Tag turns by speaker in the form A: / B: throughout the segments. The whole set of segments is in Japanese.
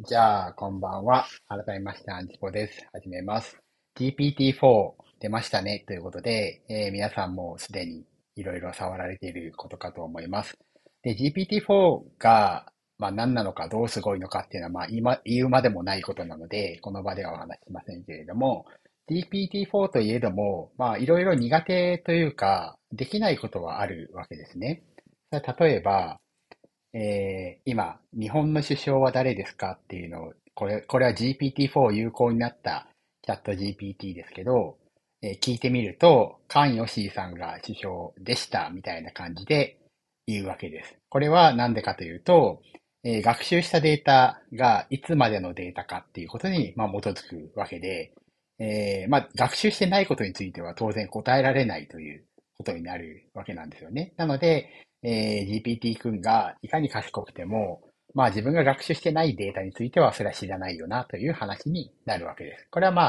A: じゃあ、こんばんは。改めまして、アンチポです。始めます。GPT-4 出ましたね。ということで、えー、皆さんもすでにいろいろ触られていることかと思います。で、GPT-4 が、まあ、何なのか、どうすごいのかっていうのは、まあ今、言うまでもないことなので、この場ではお話ししませんけれども、GPT-4 といえども、まあ、いろいろ苦手というか、できないことはあるわけですね。例えば、えー、今、日本の首相は誰ですかっていうのを、これ、これは GPT-4 有効になったチャット GPT ですけど、えー、聞いてみると、カン・ヨシーさんが首相でしたみたいな感じで言うわけです。これはなんでかというと、えー、学習したデータがいつまでのデータかっていうことに、まあ、基づくわけで、えー、まあ、学習してないことについては当然答えられないということになるわけなんですよね。なので、えー、GPT 君がいかに賢くても、まあ自分が学習してないデータについてはそれは知らないよなという話になるわけです。これはま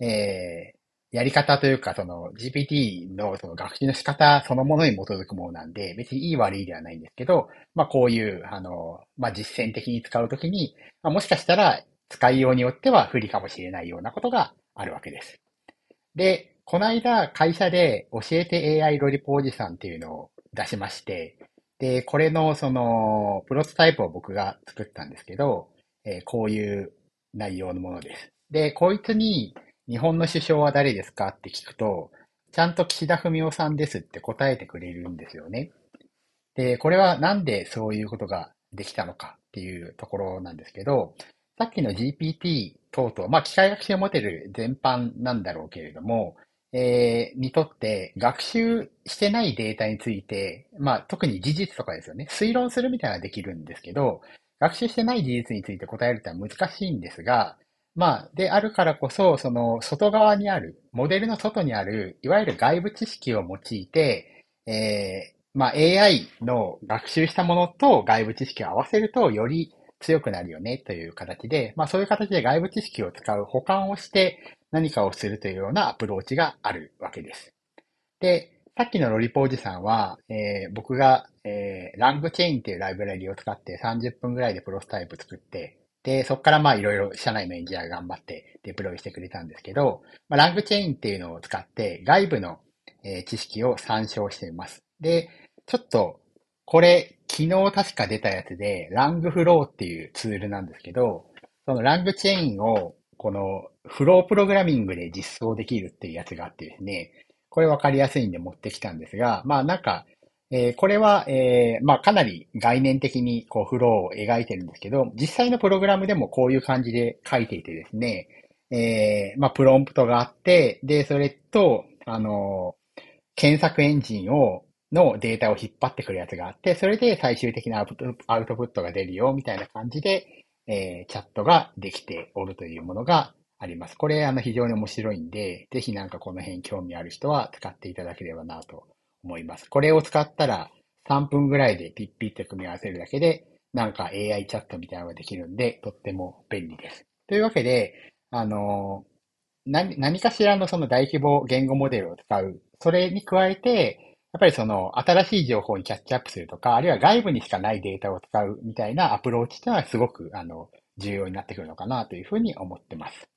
A: あ、えー、やり方というかその GPT のその学習の仕方そのものに基づくものなんで、別にいい悪いではないんですけど、まあこういう、あの、まあ実践的に使うときに、まあ、もしかしたら使いようによっては不利かもしれないようなことがあるわけです。で、この間会社で教えて AI ロリポおじさんっていうのを出しまして、で、これのその、プロトタイプを僕が作ったんですけど、えー、こういう内容のものです。で、こいつに、日本の首相は誰ですかって聞くと、ちゃんと岸田文雄さんですって答えてくれるんですよね。で、これはなんでそういうことができたのかっていうところなんですけど、さっきの GPT 等々、まあ、機械学習モデル全般なんだろうけれども、えー、にとって学習してないデータについて、まあ特に事実とかですよね、推論するみたいなのはできるんですけど、学習してない事実について答えるってのは難しいんですが、まあ、であるからこそ、その外側にある、モデルの外にある、いわゆる外部知識を用いて、えー、まあ AI の学習したものと外部知識を合わせると、より強くなるよねという形で、まあそういう形で外部知識を使う保管をして何かをするというようなアプローチがあるわけです。で、さっきのロリポおじさんは、えー、僕が、えー、ラングチェインっていうライブラリを使って30分ぐらいでプロスタイプ作って、で、そこからまあいろいろ社内のエンジニアが頑張ってデプロイしてくれたんですけど、まあ、ラングチェインっていうのを使って外部の、えー、知識を参照しています。で、ちょっとこれ昨日確か出たやつで、ラングフローっていうツールなんですけど、そのラングチェインを、このフロープログラミングで実装できるっていうやつがあってですね、これわかりやすいんで持ってきたんですが、まあなんか、えー、これは、えー、まあかなり概念的にこうフローを描いてるんですけど、実際のプログラムでもこういう感じで書いていてですね、えー、まあプロンプトがあって、で、それと、あの検索エンジンをのデータを引っ張ってくるやつがあって、それで最終的なアウトプットが出るよ、みたいな感じで、えー、チャットができておるというものがあります。これ、あの、非常に面白いんで、ぜひなんかこの辺興味ある人は使っていただければなと思います。これを使ったら3分ぐらいでピッピッと組み合わせるだけで、なんか AI チャットみたいなのができるんで、とっても便利です。というわけで、あの何、何かしらのその大規模言語モデルを使う。それに加えて、っぱりその新しい情報にキャッチアップするとか、あるいは外部にしかないデータを使うみたいなアプローチというのはすごくあの重要になってくるのかなというふうに思ってます。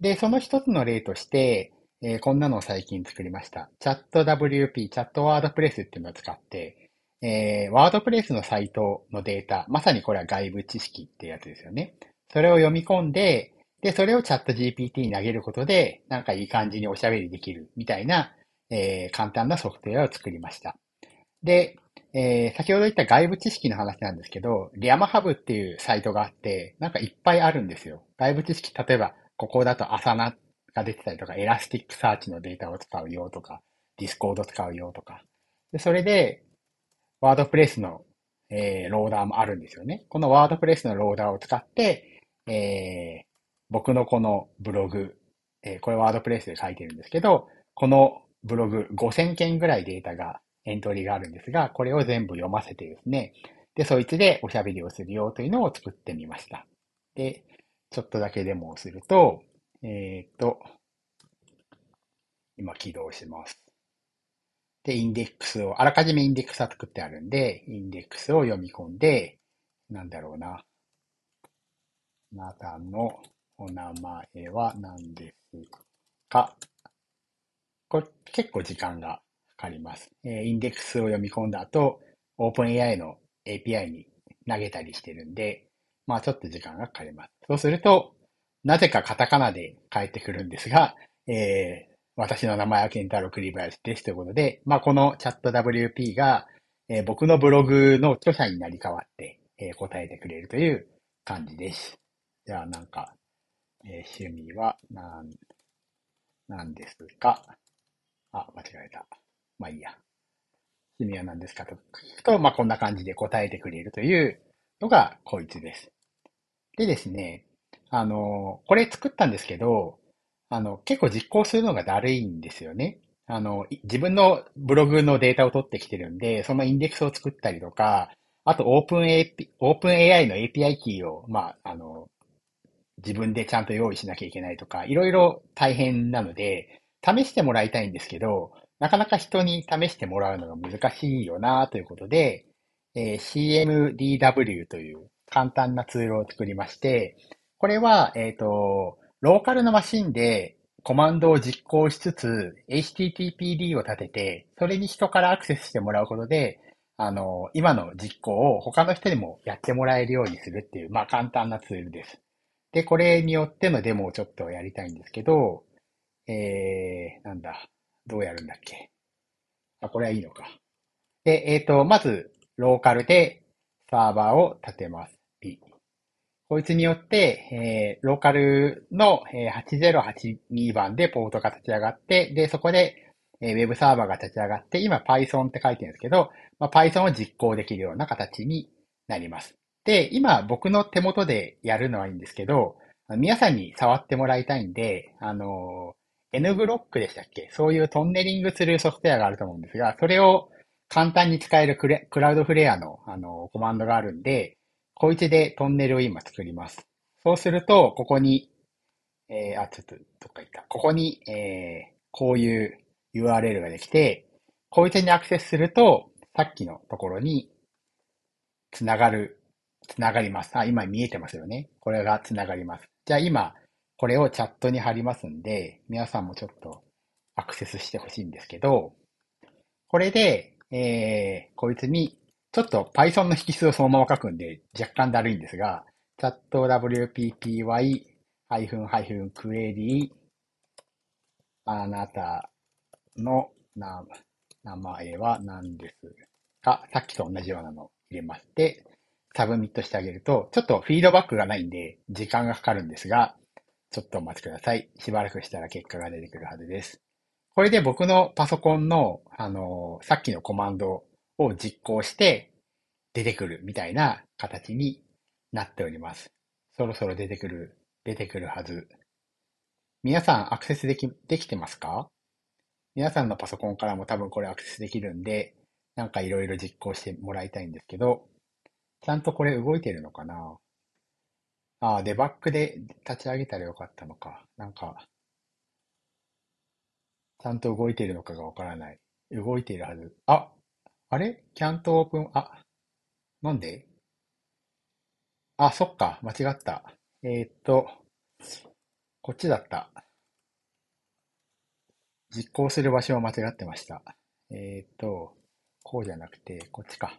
A: で、その一つの例として、えー、こんなのを最近作りました。チャット WP、チャットワードプレスっていうのを使って、えー、ワードプレスのサイトのデータ、まさにこれは外部知識ってやつですよね。それを読み込んで、で、それをチャット GPT に投げることで、なんかいい感じにおしゃべりできるみたいなえー、簡単なソフトウェアを作りました。で、えー、先ほど言った外部知識の話なんですけど、リアマハブっていうサイトがあって、なんかいっぱいあるんですよ。外部知識、例えば、ここだとアサナが出てたりとか、エラスティックサーチのデータを使うよとか、ディスコード使うよとか。で、それで、ワードプレスの、えー、ローダーもあるんですよね。このワードプレスのローダーを使って、えー、僕のこのブログ、えー、これワードプレスで書いてるんですけど、このブログ5000件ぐらいデータが、エントリーがあるんですが、これを全部読ませてですね、で、そいつでおしゃべりをするよというのを作ってみました。で、ちょっとだけデモをすると、えっ、と、今起動します。で、インデックスを、あらかじめインデックスは作ってあるんで、インデックスを読み込んで、なんだろうな。あなたのお名前は何ですかこれ結構時間がかかります。えー、インデックスを読み込んだ後、OpenAI の API に投げたりしてるんで、まあちょっと時間がかかります。そうすると、なぜかカタカナで返ってくるんですが、えー、私の名前はケンタロウ・クリバヤスですということで、まあこのチャット WP が、えー、僕のブログの著者になり変わって、えー、答えてくれるという感じです。じゃあなんか、えー、趣味は何、なんですかあ、間違えた。まあいいや。君は何ですかと聞くと、まあこんな感じで答えてくれるというのがこいつです。でですね、あの、これ作ったんですけど、あの、結構実行するのがだるいんですよね。あの、自分のブログのデータを取ってきてるんで、そのインデックスを作ったりとか、あとオープン AP、オープン AI の API キーを、まあ、あの、自分でちゃんと用意しなきゃいけないとか、いろいろ大変なので、試してもらいたいんですけど、なかなか人に試してもらうのが難しいよなということで、えー、CMDW という簡単なツールを作りまして、これは、えっ、ー、と、ローカルのマシンでコマンドを実行しつつ、HTTPD を立てて、それに人からアクセスしてもらうことで、あの、今の実行を他の人にもやってもらえるようにするっていう、まあ簡単なツールです。で、これによってのデモをちょっとやりたいんですけど、えー、なんだ、どうやるんだっけ。あ、これはいいのか。で、えっ、ー、と、まず、ローカルでサーバーを立てます。B。こいつによって、えー、ローカルの、え8082番でポートが立ち上がって、で、そこで、えー、ウェブサーバーが立ち上がって、今 Python って書いてるんですけど、まあ、Python を実行できるような形になります。で、今僕の手元でやるのはいいんですけど、皆さんに触ってもらいたいんで、あの N ブロックでしたっけそういうトンネリングするソフトウェアがあると思うんですが、それを簡単に使えるククラウドフレアのあのコマンドがあるんで、こいつでトンネルを今作ります。そうすると、ここに、えー、あ、ちょっと、どっか行った。ここに、えー、こういう URL ができて、こいつにアクセスすると、さっきのところに、つながる、つながります。あ、今見えてますよね。これがつながります。じゃあ今、これをチャットに貼りますんで、皆さんもちょっとアクセスしてほしいんですけど、これで、えー、こいつに、ちょっと Python の引数をそのまま書くんで若干だるいんですが、チャット wppy-query あなたの名前は何ですかさっきと同じようなのを入れまして、サブミットしてあげると、ちょっとフィードバックがないんで時間がかかるんですが、ちょっとお待ちください。しばらくしたら結果が出てくるはずです。これで僕のパソコンの、あの、さっきのコマンドを実行して出てくるみたいな形になっております。そろそろ出てくる、出てくるはず。皆さんアクセスでき、できてますか皆さんのパソコンからも多分これアクセスできるんで、なんかいろいろ実行してもらいたいんですけど、ちゃんとこれ動いてるのかなああ、デバッグで立ち上げたらよかったのか。なんか、ちゃんと動いているのかがわからない。動いているはず。あ、あれ ?can't open, あ、なんであ、そっか、間違った。えー、っと、こっちだった。実行する場所を間違ってました。えー、っと、こうじゃなくて、こっちか。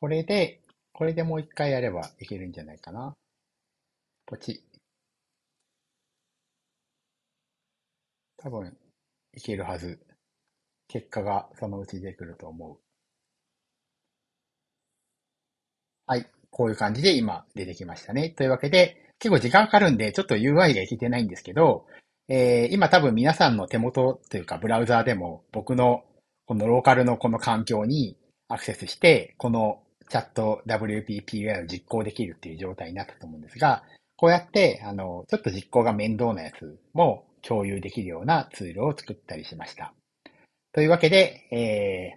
A: これで、これでもう一回やればいけるんじゃないかな。ポチ。多分、いけるはず。結果がそのうち出てくると思う。はい。こういう感じで今出てきましたね。というわけで、結構時間かかるんで、ちょっと UI がいいてないんですけど、えー、今多分皆さんの手元というかブラウザーでも僕のこのローカルのこの環境にアクセスして、このチャット WPPI を実行できるっていう状態になったと思うんですが、こうやって、あの、ちょっと実行が面倒なやつも共有できるようなツールを作ったりしました。というわけで、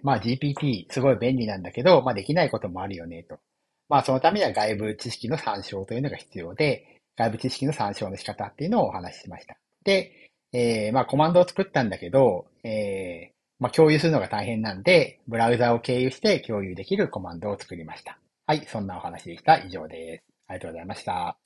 A: えー、まあ GPT すごい便利なんだけど、まあできないこともあるよねと。まあそのためには外部知識の参照というのが必要で、外部知識の参照の仕方っていうのをお話ししました。で、えー、まあコマンドを作ったんだけど、えー、まあ共有するのが大変なんで、ブラウザを経由して共有できるコマンドを作りました。はい、そんなお話でした。以上です。ありがとうございました。